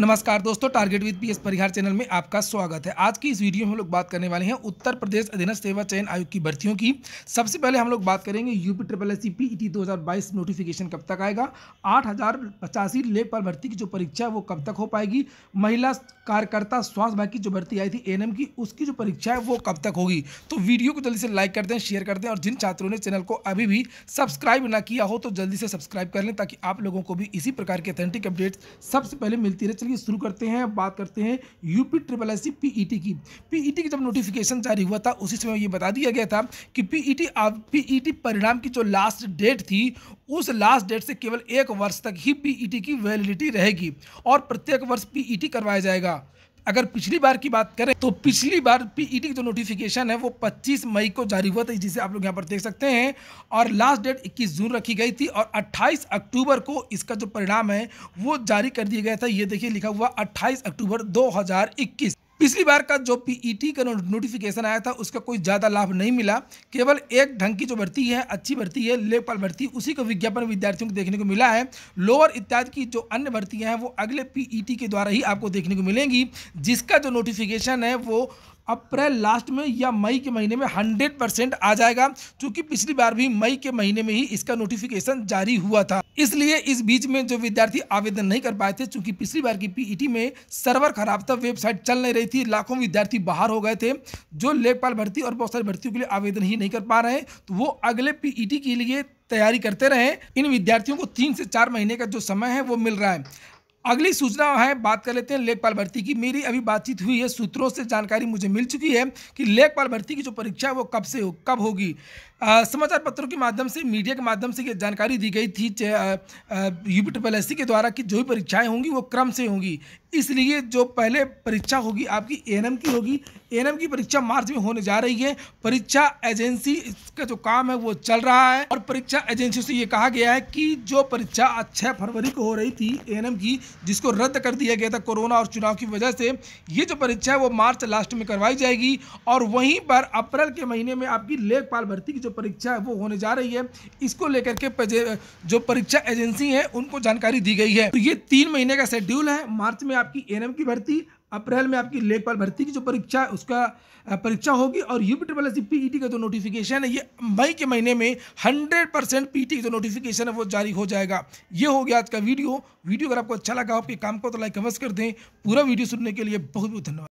नमस्कार दोस्तों target with P S Parihar channel में आपका स्वागत है आज की इस वीडियो में हम लोग बात करने वाले हैं उत्तर प्रदेश अधीन सेवा चयन आयोग की भर्तियों की सबसे पहले हम लोग बात करेंगे UP triple S C P E notification कब तक आएगा आठ हज़ार पचासी ले पर भर्ती की जो परीक्षा है वो कब तक हो पाएगी महिला कार्यकर्ता स्वास्थ्य विभाग की जो भर्ती आई थी एन की उसकी जो परीक्षा है वो कब तक होगी तो वीडियो को जल्दी से लाइक कर दें शेयर कर दें और जिन छात्रों ने चैनल को अभी भी सब्सक्राइब ना किया हो तो जल्दी से सब्सक्राइब कर लें ताकि आप लोगों को भी इसी प्रकार के अथेंटिक अपडेट्स सबसे पहले मिलती रहे चलिए शुरू करते हैं बात करते हैं यूपी ट्रिपल एस पीईटी की पीईटी e की जब नोटिफिकेशन जारी हुआ था उसी समय ये बता दिया गया था कि e पीईटी पीईटी e परिणाम की जो लास्ट डेट थी उस लास्ट डेट से केवल एक वर्ष तक ही पीईटी की वैलिडिटी रहेगी और प्रत्येक वर्ष पीईटी करवाया जाएगा अगर पिछली बार की बात करें तो पिछली बार पीईटी e की जो नोटिफिकेशन है वो 25 मई को जारी हुआ था जिसे आप लोग यहाँ पर देख सकते हैं और लास्ट डेट 21 जून रखी गई थी और 28 अक्टूबर को इसका जो परिणाम है वो जारी कर दिया गया था ये देखिए लिखा हुआ 28 अक्टूबर 2021 पिछली बार का जो पीईटी e का नोटिफिकेशन आया था उसका कोई ज़्यादा लाभ नहीं मिला केवल एक ढंग की जो भर्ती है अच्छी भर्ती है लेखपाल भर्ती उसी का विज्ञापन विद्यार्थियों को देखने को मिला है लोअर इत्यादि की जो अन्य भर्तियाँ हैं वो अगले पीईटी e के द्वारा ही आपको देखने को मिलेंगी जिसका जो नोटिफिकेशन है वो अप्रैल लास्ट में या मई के महीने में हंड्रेड परसेंट आ जाएगा क्योंकि पिछली बार भी मई के महीने में ही इसका नोटिफिकेशन जारी हुआ था इसलिए इस बीच में जो विद्यार्थी आवेदन नहीं कर पाए थे क्योंकि पिछली बार की पीईटी में सर्वर खराब था वेबसाइट चल नहीं रही थी लाखों विद्यार्थी बाहर हो गए थे जो लेखपाल भर्ती और बहुत सारी भर्तियों के लिए आवेदन ही नहीं कर पा रहे हैं तो वो अगले पीईटी के लिए तैयारी करते रहे इन विद्यार्थियों को तीन से चार महीने का जो समय है वो मिल रहा है अगली सूचना है बात कर लेते हैं लेखपाल भर्ती की मेरी अभी बातचीत हुई है सूत्रों से जानकारी मुझे मिल चुकी है कि लेखपाल भर्ती की जो परीक्षा है वो कब से हो कब होगी समाचार पत्रों के माध्यम से मीडिया के माध्यम से ये जानकारी दी गई थी यू पी ट्रिपल एस के द्वारा कि जो भी परीक्षाएँ होंगी वो क्रम से होंगी इसलिए जो पहले परीक्षा होगी आपकी एन की होगी एन की परीक्षा मार्च में होने जा रही है परीक्षा एजेंसी का जो काम है वो चल रहा है और परीक्षा एजेंसी से ये कहा गया है कि जो परीक्षा छः फरवरी को हो रही थी एन की जिसको रद्द कर दिया गया था कोरोना और चुनाव की वजह से ये जो परीक्षा है वो मार्च लास्ट में करवाई जाएगी और वहीं पर अप्रैल के महीने में आपकी लेखपाल भर्ती की जो परीक्षा है वो होने जा रही है इसको लेकर के जो परीक्षा एजेंसी है उनको जानकारी दी गई है तो ये तीन महीने का शेड्यूल है मार्च में आपकी एन की भर्ती अप्रैल में आपकी लेखपाल भर्ती की जो परीक्षा उसका परीक्षा होगी और यू पी प्लस पीईटी का जो नोटिफिकेशन है ये मई के महीने में 100 परसेंट पी का जो नोटिफिकेशन है वो जारी हो जाएगा ये हो गया आज का वीडियो वीडियो अगर आपको अच्छा लगा आपके काम को तो लाइक अवश्य कर दें पूरा वीडियो सुनने के लिए बहुत बहुत धन्यवाद